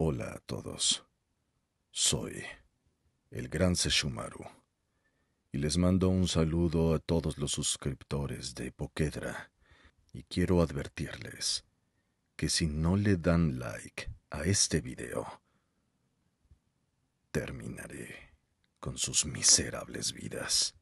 Hola a todos. Soy el Gran Seshumaru y les mando un saludo a todos los suscriptores de Poquedra y quiero advertirles que si no le dan like a este video, terminaré con sus miserables vidas.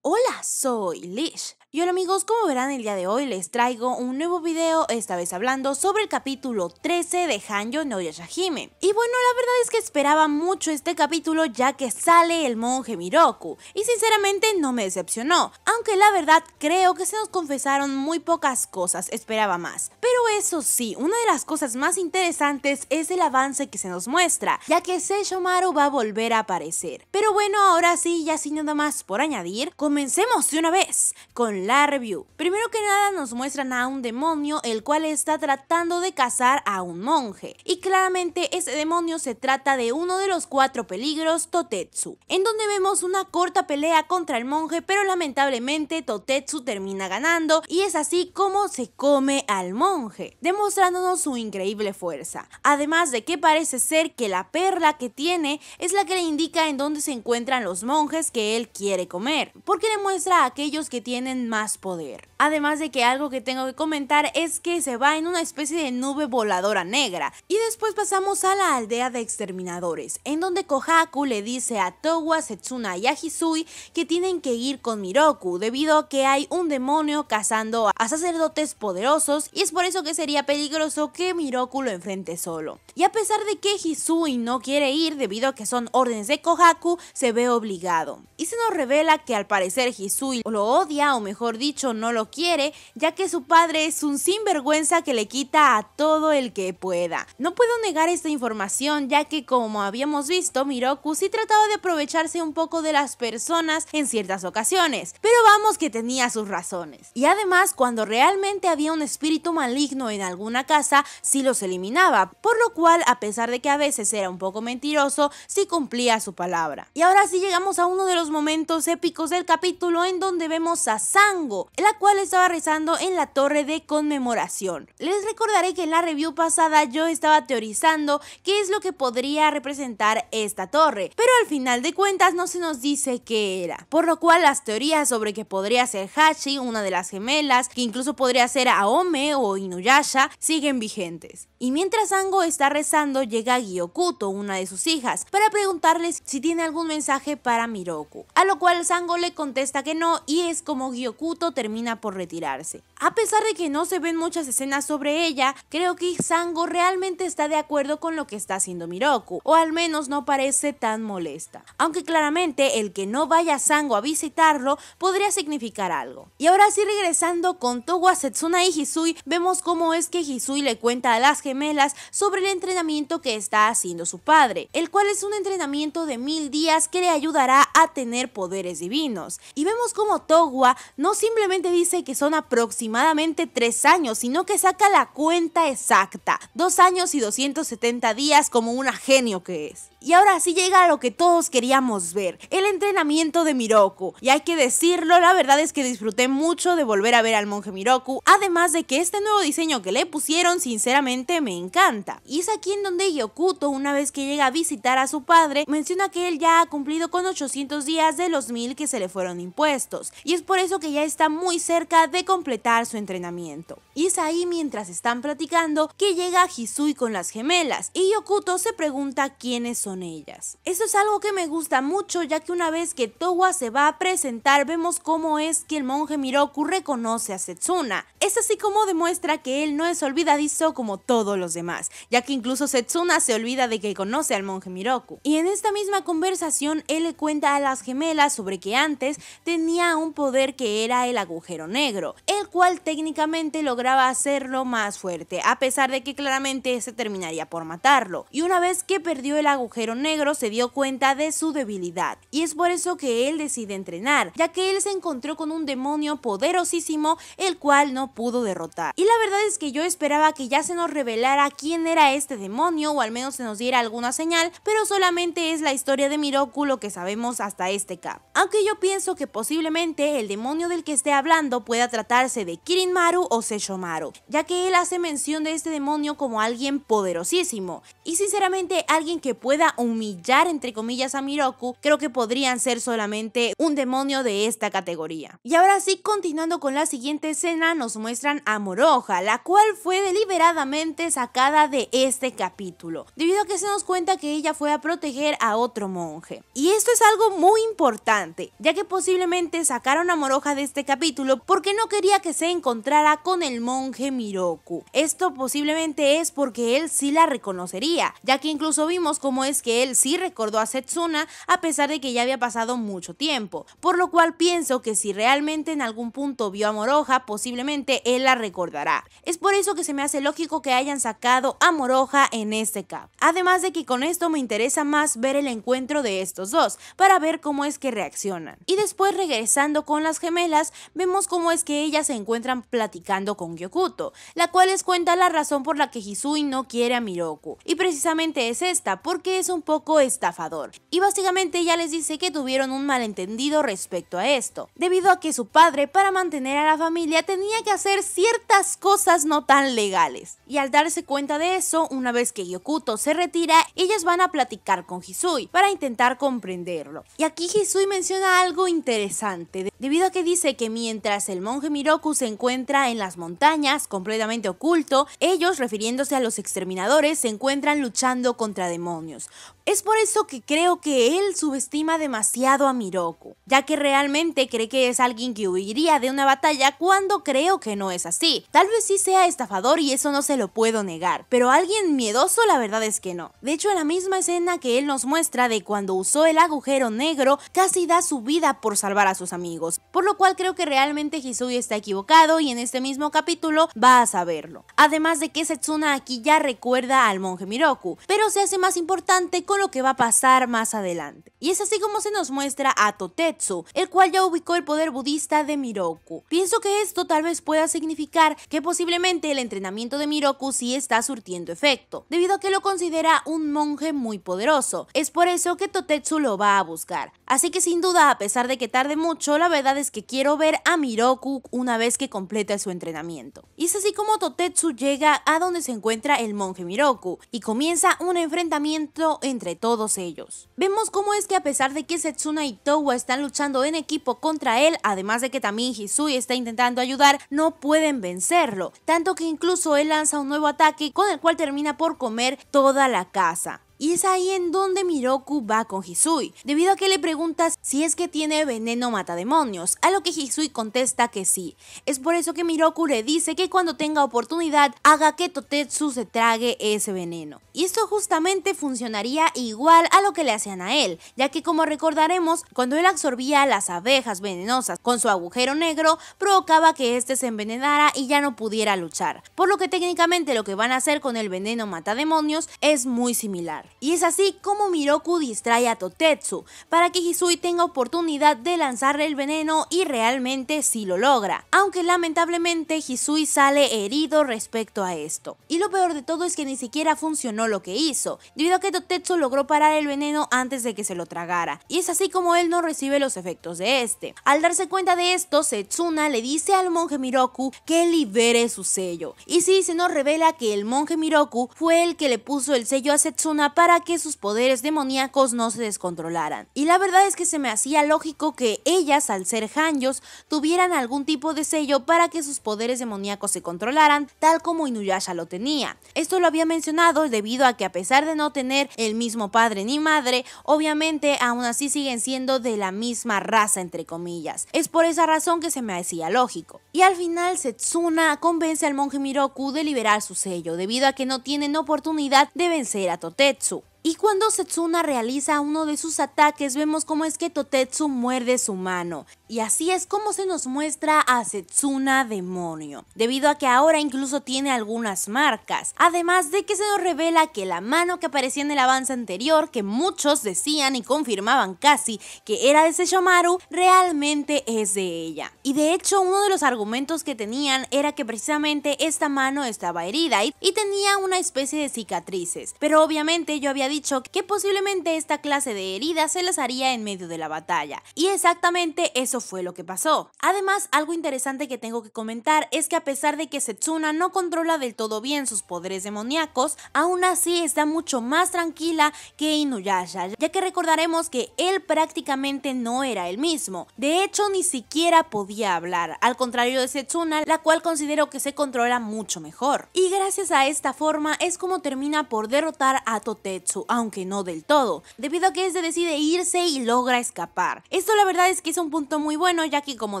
Hola, soy Lish. Y hola amigos, como verán el día de hoy les traigo un nuevo video, esta vez hablando sobre el capítulo 13 de Hanjo no Yashahime. Y bueno, la verdad es que esperaba mucho este capítulo ya que sale el monje Miroku, y sinceramente no me decepcionó, aunque la verdad creo que se nos confesaron muy pocas cosas, esperaba más. Pero eso sí, una de las cosas más interesantes es el avance que se nos muestra, ya que Seishomaru va a volver a aparecer. Pero bueno, ahora sí, ya sin nada más por añadir, Comencemos de una vez con la review. Primero que nada nos muestran a un demonio el cual está tratando de cazar a un monje. Y claramente ese demonio se trata de uno de los cuatro peligros Totetsu. En donde vemos una corta pelea contra el monje pero lamentablemente Totetsu termina ganando y es así como se come al monje. Demostrándonos su increíble fuerza. Además de que parece ser que la perla que tiene es la que le indica en dónde se encuentran los monjes que él quiere comer que le muestra a aquellos que tienen más poder. Además de que algo que tengo que comentar es que se va en una especie de nube voladora negra. Y después pasamos a la aldea de exterminadores, en donde Kohaku le dice a Towa, Setsuna y a Hisui que tienen que ir con Miroku debido a que hay un demonio cazando a sacerdotes poderosos y es por eso que sería peligroso que Miroku lo enfrente solo. Y a pesar de que Hisui no quiere ir debido a que son órdenes de Kohaku, se ve obligado. Y se nos revela que al parecer ser Hisui lo odia o mejor dicho no lo quiere, ya que su padre es un sinvergüenza que le quita a todo el que pueda. No puedo negar esta información ya que como habíamos visto, Miroku sí trataba de aprovecharse un poco de las personas en ciertas ocasiones, pero vamos que tenía sus razones. Y además, cuando realmente había un espíritu maligno en alguna casa, sí los eliminaba, por lo cual, a pesar de que a veces era un poco mentiroso, sí cumplía su palabra. Y ahora sí llegamos a uno de los momentos épicos del capítulo capítulo en donde vemos a Sango, la cual estaba rezando en la torre de conmemoración. Les recordaré que en la review pasada yo estaba teorizando qué es lo que podría representar esta torre, pero al final de cuentas no se nos dice qué era, por lo cual las teorías sobre que podría ser Hachi, una de las gemelas, que incluso podría ser Aome o Inuyasha, siguen vigentes. Y mientras Sango está rezando, llega Gyokuto, una de sus hijas, para preguntarles si tiene algún mensaje para Miroku. A lo cual Sango le contesta que no y es como Gyokuto termina por retirarse. A pesar de que no se ven muchas escenas sobre ella, creo que Sango realmente está de acuerdo con lo que está haciendo Miroku, o al menos no parece tan molesta. Aunque claramente el que no vaya Sango a visitarlo podría significar algo. Y ahora sí regresando con Togua, Setsuna y Hisui, vemos cómo es que Hisui le cuenta a las gemelas sobre el entrenamiento que está haciendo su padre, el cual es un entrenamiento de mil días que le ayudará a tener poderes divinos. Y vemos cómo Togua no simplemente dice que son aproximadamente aproximadamente tres años, sino que saca la cuenta exacta, dos años y 270 días como un genio que es. Y ahora sí llega a lo que todos queríamos ver, el entrenamiento de Miroku. Y hay que decirlo, la verdad es que disfruté mucho de volver a ver al monje Miroku, además de que este nuevo diseño que le pusieron sinceramente me encanta. Y es aquí en donde Yokuto, una vez que llega a visitar a su padre, menciona que él ya ha cumplido con 800 días de los 1000 que se le fueron impuestos. Y es por eso que ya está muy cerca de completar su entrenamiento. Y es ahí mientras están platicando que llega Hisui con las gemelas y Yokuto se pregunta quiénes son ellas. Eso es algo que me gusta mucho ya que una vez que Towa se va a presentar vemos cómo es que el monje Miroku reconoce a Setsuna. Es así como demuestra que él no es olvidadizo como todos los demás, ya que incluso Setsuna se olvida de que conoce al monje Miroku. Y en esta misma conversación él le cuenta a las gemelas sobre que antes tenía un poder que era el agujero negro, el cual técnicamente lograba hacerlo más fuerte, a pesar de que claramente Se terminaría por matarlo. Y una vez que perdió el agujero negro, se dio cuenta de su debilidad. Y es por eso que él decide entrenar, ya que él se encontró con un demonio poderosísimo, el cual no pudo derrotar. Y la verdad es que yo esperaba que ya se nos revelara quién era este demonio, o al menos se nos diera alguna señal, pero solamente es la historia de Miroku que sabemos hasta este cap. Aunque yo pienso que posiblemente el demonio del que esté hablando pueda tratarse de Kirin Kirinmaru o Seishomaru, ya que él hace mención de este demonio como alguien poderosísimo y sinceramente alguien que pueda humillar entre comillas a Miroku, creo que podrían ser solamente un demonio de esta categoría. Y ahora sí, continuando con la siguiente escena, nos muestran a Moroja, la cual fue deliberadamente sacada de este capítulo, debido a que se nos cuenta que ella fue a proteger a otro monje. Y esto es algo muy importante, ya que posiblemente sacaron a Moroja de este capítulo porque no quería que se encontrará con el monje Miroku. Esto posiblemente es porque él sí la reconocería, ya que incluso vimos cómo es que él sí recordó a Setsuna a pesar de que ya había pasado mucho tiempo, por lo cual pienso que si realmente en algún punto vio a Moroja, posiblemente él la recordará. Es por eso que se me hace lógico que hayan sacado a Moroja en este cap. Además de que con esto me interesa más ver el encuentro de estos dos, para ver cómo es que reaccionan. Y después regresando con las gemelas, vemos cómo es que ella se encuentra encuentran platicando con Gyokuto, la cual les cuenta la razón por la que Hisui no quiere a Miroku. Y precisamente es esta, porque es un poco estafador. Y básicamente ella les dice que tuvieron un malentendido respecto a esto, debido a que su padre, para mantener a la familia, tenía que hacer ciertas cosas no tan legales. Y al darse cuenta de eso, una vez que Gyokuto se retira, ellos van a platicar con Hisui para intentar comprenderlo. Y aquí Hisui menciona algo interesante, debido a que dice que mientras el monje Miroku se se encuentra en las montañas, completamente oculto. Ellos, refiriéndose a los exterminadores, se encuentran luchando contra demonios. Es por eso que creo que él subestima demasiado a Miroku, ya que realmente cree que es alguien que huiría de una batalla cuando creo que no es así. Tal vez sí sea estafador y eso no se lo puedo negar, pero alguien miedoso la verdad es que no. De hecho, en la misma escena que él nos muestra de cuando usó el agujero negro, casi da su vida por salvar a sus amigos, por lo cual creo que realmente Hisui está equivocado y en este mismo capítulo vas a verlo. Además de que Setsuna aquí ya recuerda al monje Miroku, pero se hace más importante con lo que va a pasar más adelante. Y es así como se nos muestra a Totetsu, el cual ya ubicó el poder budista de Miroku. Pienso que esto tal vez pueda significar que posiblemente el entrenamiento de Miroku sí está surtiendo efecto, debido a que lo considera un monje muy poderoso. Es por eso que Totetsu lo va a buscar. Así que sin duda, a pesar de que tarde mucho, la verdad es que quiero ver a Miroku una vez que completa su entrenamiento. Y es así como Totetsu llega a donde se encuentra el monje Miroku y comienza un enfrentamiento entre todos ellos. Vemos cómo es que a pesar de que Setsuna y Towa están luchando en equipo contra él, además de que también Hisui está intentando ayudar, no pueden vencerlo, tanto que incluso él lanza un nuevo ataque con el cual termina por comer toda la casa. Y es ahí en donde Miroku va con Hisui, debido a que le preguntas si es que tiene veneno matademonios, a lo que Hisui contesta que sí. Es por eso que Miroku le dice que cuando tenga oportunidad haga que Totetsu se trague ese veneno. Y esto justamente funcionaría igual a lo que le hacían a él, ya que como recordaremos, cuando él absorbía las abejas venenosas con su agujero negro, provocaba que éste se envenenara y ya no pudiera luchar. Por lo que técnicamente lo que van a hacer con el veneno matademonios es muy similar. Y es así como Miroku distrae a Totetsu para que Hisui tenga oportunidad de lanzarle el veneno y realmente sí lo logra, aunque lamentablemente Hisui sale herido respecto a esto. Y lo peor de todo es que ni siquiera funcionó lo que hizo, debido a que Totetsu logró parar el veneno antes de que se lo tragara, y es así como él no recibe los efectos de este. Al darse cuenta de esto, Setsuna le dice al monje Miroku que libere su sello, y si se nos revela que el monje Miroku fue el que le puso el sello a Setsuna para que sus poderes demoníacos no se descontrolaran. Y la verdad es que se me hacía lógico que ellas, al ser Hanjos, tuvieran algún tipo de sello para que sus poderes demoníacos se controlaran, tal como Inuyasha lo tenía. Esto lo había mencionado debido a que a pesar de no tener el mismo padre ni madre, obviamente aún así siguen siendo de la misma raza, entre comillas. Es por esa razón que se me hacía lógico. Y al final Setsuna convence al monje Miroku de liberar su sello, debido a que no tienen oportunidad de vencer a Totetsu. Y cuando Setsuna realiza uno de sus ataques, vemos cómo es que Totetsu muerde su mano. Y así es como se nos muestra a Setsuna demonio, debido a que ahora incluso tiene algunas marcas. Además de que se nos revela que la mano que aparecía en el avance anterior, que muchos decían y confirmaban casi que era de Seishomaru, realmente es de ella. Y de hecho, uno de los argumentos que tenían era que precisamente esta mano estaba herida y, y tenía una especie de cicatrices. Pero obviamente yo había dicho dicho que posiblemente esta clase de heridas se las haría en medio de la batalla. Y exactamente eso fue lo que pasó. Además, algo interesante que tengo que comentar es que a pesar de que Setsuna no controla del todo bien sus poderes demoníacos, aún así está mucho más tranquila que Inuyasha, ya que recordaremos que él prácticamente no era el mismo. De hecho, ni siquiera podía hablar, al contrario de Setsuna, la cual considero que se controla mucho mejor. Y gracias a esta forma es como termina por derrotar a Totetsu, aunque no del todo, debido a que este decide irse y logra escapar. Esto la verdad es que es un punto muy bueno, ya que como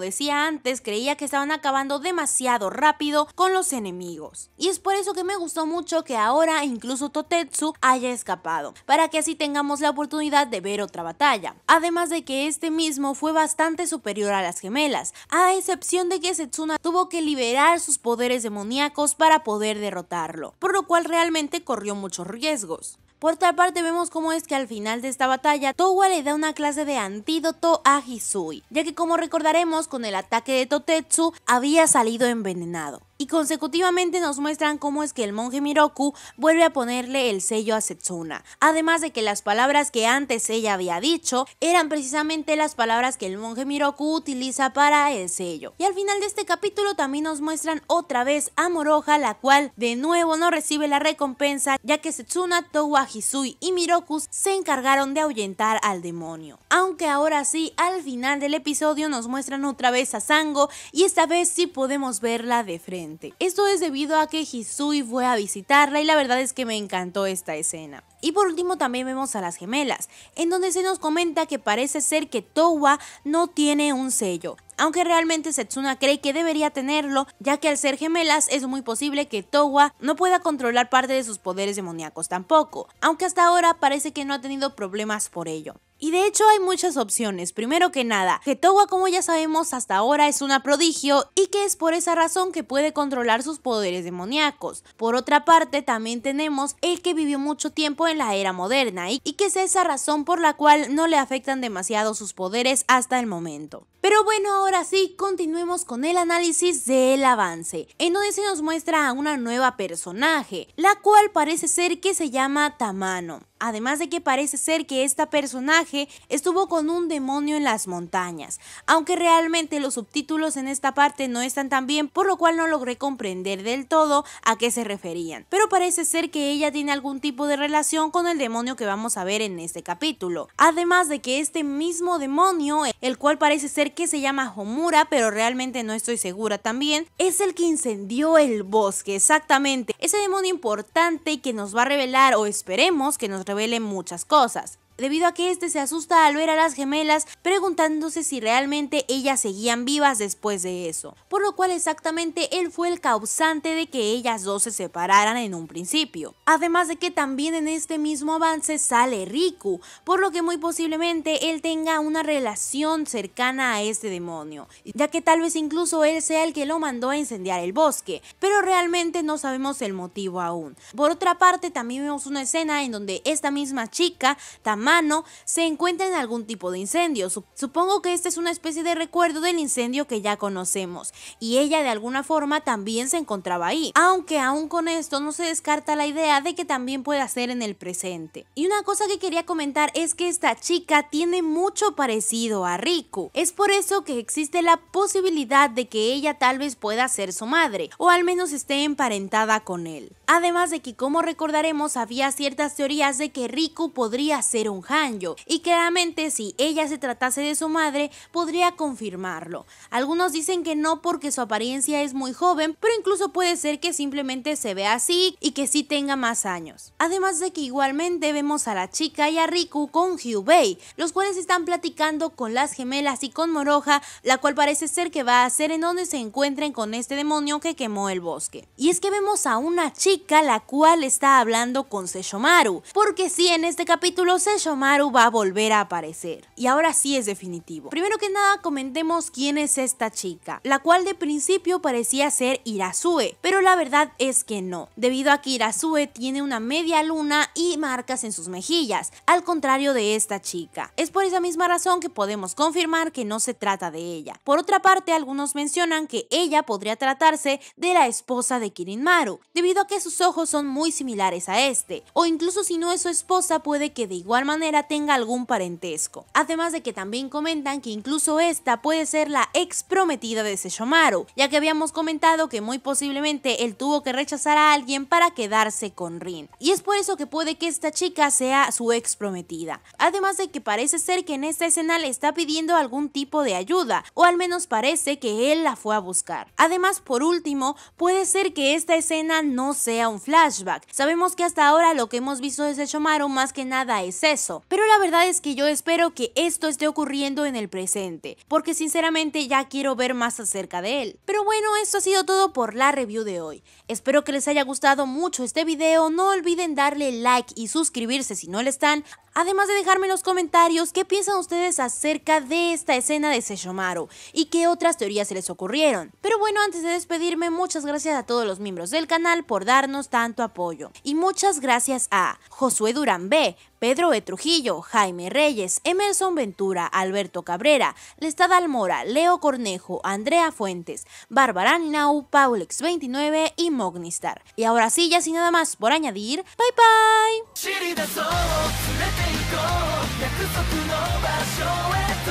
decía antes, creía que estaban acabando demasiado rápido con los enemigos. Y es por eso que me gustó mucho que ahora incluso Totetsu haya escapado, para que así tengamos la oportunidad de ver otra batalla. Además de que este mismo fue bastante superior a las gemelas, a excepción de que Setsuna tuvo que liberar sus poderes demoníacos para poder derrotarlo, por lo cual realmente corrió muchos riesgos. Por otra parte vemos cómo es que al final de esta batalla Towa le da una clase de antídoto a Hisui, ya que como recordaremos con el ataque de Totetsu había salido envenenado y consecutivamente nos muestran cómo es que el monje Miroku vuelve a ponerle el sello a Setsuna. Además de que las palabras que antes ella había dicho eran precisamente las palabras que el monje Miroku utiliza para el sello. Y al final de este capítulo también nos muestran otra vez a Moroja, la cual de nuevo no recibe la recompensa ya que Setsuna, Towa, Hisui y Miroku se encargaron de ahuyentar al demonio. Aunque ahora sí, al final del episodio nos muestran otra vez a Sango y esta vez sí podemos verla de frente. Esto es debido a que Hisui fue a visitarla y la verdad es que me encantó esta escena. Y por último también vemos a las gemelas, en donde se nos comenta que parece ser que Towa no tiene un sello, aunque realmente Setsuna cree que debería tenerlo, ya que al ser gemelas es muy posible que Towa no pueda controlar parte de sus poderes demoníacos tampoco, aunque hasta ahora parece que no ha tenido problemas por ello. Y de hecho hay muchas opciones. Primero que nada, que Towa como ya sabemos hasta ahora es una prodigio y que es por esa razón que puede controlar sus poderes demoníacos. Por otra parte, también tenemos el que vivió mucho tiempo en la era moderna y, y que es esa razón por la cual no le afectan demasiado sus poderes hasta el momento. Pero bueno, ahora sí, continuemos con el análisis del avance, en donde se nos muestra a una nueva personaje, la cual parece ser que se llama Tamano además de que parece ser que esta personaje estuvo con un demonio en las montañas, aunque realmente los subtítulos en esta parte no están tan bien, por lo cual no logré comprender del todo a qué se referían. Pero parece ser que ella tiene algún tipo de relación con el demonio que vamos a ver en este capítulo. Además de que este mismo demonio, el cual parece ser que se llama Homura, pero realmente no estoy segura también, es el que incendió el bosque, exactamente. Ese demonio importante que nos va a revelar o esperemos que nos revele revelen muchas cosas debido a que este se asusta al ver a las gemelas preguntándose si realmente ellas seguían vivas después de eso, por lo cual exactamente él fue el causante de que ellas dos se separaran en un principio. Además de que también en este mismo avance sale Riku, por lo que muy posiblemente él tenga una relación cercana a este demonio, ya que tal vez incluso él sea el que lo mandó a incendiar el bosque, pero realmente no sabemos el motivo aún. Por otra parte, también vemos una escena en donde esta misma chica, también mano se encuentra en algún tipo de incendio. Supongo que esta es una especie de recuerdo del incendio que ya conocemos y ella de alguna forma también se encontraba ahí, aunque aún con esto no se descarta la idea de que también pueda ser en el presente. Y una cosa que quería comentar es que esta chica tiene mucho parecido a Riku. Es por eso que existe la posibilidad de que ella tal vez pueda ser su madre, o al menos esté emparentada con él. Además de que como recordaremos había ciertas teorías de que Riku podría ser un Hanjo, y claramente si ella se tratase de su madre, podría confirmarlo. Algunos dicen que no porque su apariencia es muy joven, pero incluso puede ser que simplemente se vea así y que sí tenga más años. Además de que igualmente vemos a la chica y a Riku con Hyubei, los cuales están platicando con las gemelas y con Moroja, la cual parece ser que va a ser en donde se encuentren con este demonio que quemó el bosque. Y es que vemos a una chica la cual está hablando con Seshomaru, porque si en este capítulo Seshomaru Maru va a volver a aparecer. Y ahora sí es definitivo. Primero que nada, comentemos quién es esta chica, la cual de principio parecía ser Irasue, pero la verdad es que no, debido a que Irasue tiene una media luna y marcas en sus mejillas, al contrario de esta chica. Es por esa misma razón que podemos confirmar que no se trata de ella. Por otra parte, algunos mencionan que ella podría tratarse de la esposa de Kirin Maru, debido a que sus ojos son muy similares a este, o incluso si no es su esposa puede que de igual manera tenga algún parentesco. Además de que también comentan que incluso esta puede ser la ex prometida de Seishomaru, ya que habíamos comentado que muy posiblemente él tuvo que rechazar a alguien para quedarse con Rin. Y es por eso que puede que esta chica sea su ex prometida. Además de que parece ser que en esta escena le está pidiendo algún tipo de ayuda, o al menos parece que él la fue a buscar. Además, por último, puede ser que esta escena no sea un flashback. Sabemos que hasta ahora lo que hemos visto de Seishomaru más que nada es eso pero la verdad es que yo espero que esto esté ocurriendo en el presente, porque sinceramente ya quiero ver más acerca de él. Pero bueno, esto ha sido todo por la review de hoy. Espero que les haya gustado mucho este video, no olviden darle like y suscribirse si no lo están, además de dejarme en los comentarios qué piensan ustedes acerca de esta escena de Seishomaru y qué otras teorías se les ocurrieron. Pero bueno, antes de despedirme, muchas gracias a todos los miembros del canal por darnos tanto apoyo. Y muchas gracias a Josué Durán B, Pedro E. Trujillo, Jaime Reyes, Emerson Ventura, Alberto Cabrera, Lestad Almora, Leo Cornejo, Andrea Fuentes, Bárbara Now, Paulex29 y Mognistar. Y ahora sí, ya sin nada más por añadir, bye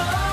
bye.